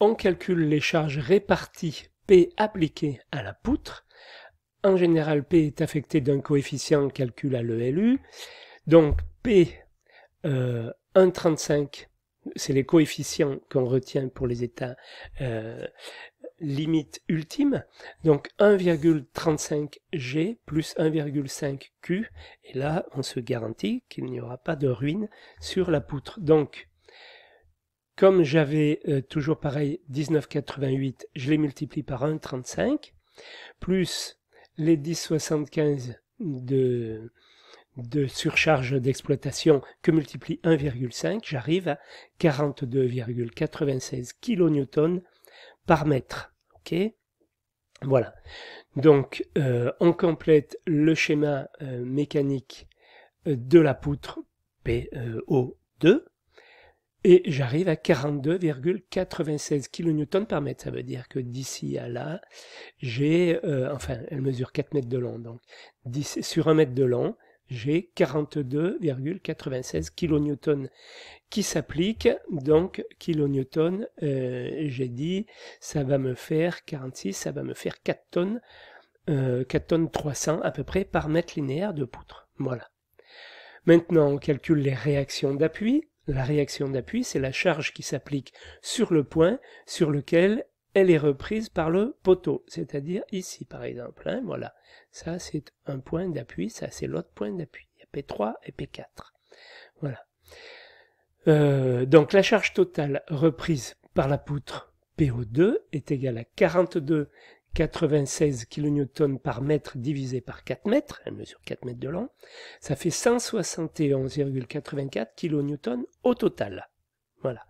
on calcule les charges réparties P appliquées à la poutre. En général, P est affecté d'un coefficient calcul à l'ELU. Donc P 1,35, euh, c'est les coefficients qu'on retient pour les états euh, limites ultimes. Donc 1,35 G plus 1,5 Q. Et là, on se garantit qu'il n'y aura pas de ruine sur la poutre. Donc comme j'avais euh, toujours pareil 19,88, je les multiplie par 1,35, plus les 10,75 de, de surcharge d'exploitation que multiplie 1,5, j'arrive à 42,96 kN par mètre. Ok Voilà. Donc, euh, on complète le schéma euh, mécanique de la poutre PO2 e et j'arrive à 42,96 kN par mètre. Ça veut dire que d'ici à là, j'ai, euh, enfin, elle mesure 4 mètres de long, donc sur 1 mètre de long, j'ai 42,96 kN qui s'applique. Donc, kN, euh, j'ai dit, ça va me faire 46, ça va me faire 4 tonnes, 4 euh, tonnes 300 à peu près par mètre linéaire de poutre. Voilà. Maintenant, on calcule les réactions d'appui. La réaction d'appui, c'est la charge qui s'applique sur le point sur lequel elle est reprise par le poteau, c'est-à-dire ici par exemple. Hein, voilà, ça c'est un point d'appui, ça c'est l'autre point d'appui. Il y a P3 et P4. Voilà. Euh, donc la charge totale reprise par la poutre PO2 est égale à 42 96 kN par mètre divisé par 4 mètres, elle mesure 4 mètres de long, ça fait 171,84 kN au total. Voilà.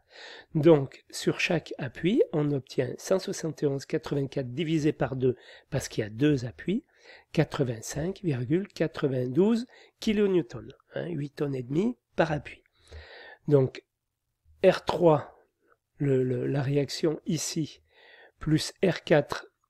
Donc, sur chaque appui, on obtient 171,84 divisé par 2, parce qu'il y a deux appuis, 85,92 kN, hein, 8 tonnes et demi par appui. Donc, R3, la réaction ici, plus R4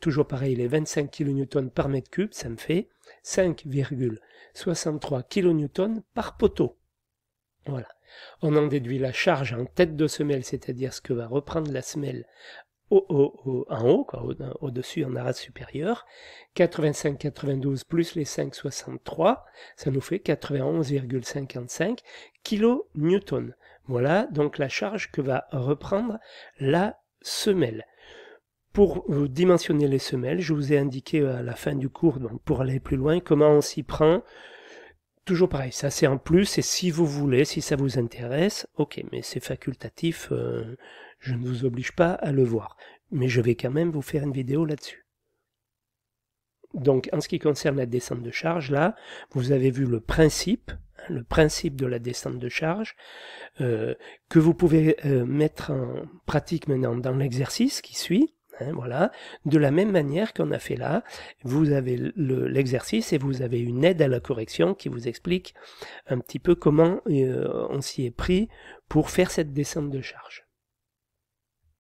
toujours pareil, les 25 kN par mètre cube, ça me fait 5,63 kN par poteau. Voilà. On en déduit la charge en tête de semelle, c'est-à-dire ce que va reprendre la semelle au, au, en haut, au-dessus, en arête supérieure. 85,92 plus les 5,63, ça nous fait 91,55 kN. Voilà donc la charge que va reprendre la semelle. Pour dimensionner les semelles, je vous ai indiqué à la fin du cours, donc pour aller plus loin, comment on s'y prend. Toujours pareil, ça c'est en plus, et si vous voulez, si ça vous intéresse, ok, mais c'est facultatif, euh, je ne vous oblige pas à le voir. Mais je vais quand même vous faire une vidéo là-dessus. Donc en ce qui concerne la descente de charge, là, vous avez vu le principe, hein, le principe de la descente de charge, euh, que vous pouvez euh, mettre en pratique maintenant dans l'exercice qui suit. Hein, voilà. De la même manière qu'on a fait là, vous avez l'exercice et vous avez une aide à la correction qui vous explique un petit peu comment euh, on s'y est pris pour faire cette descente de charge.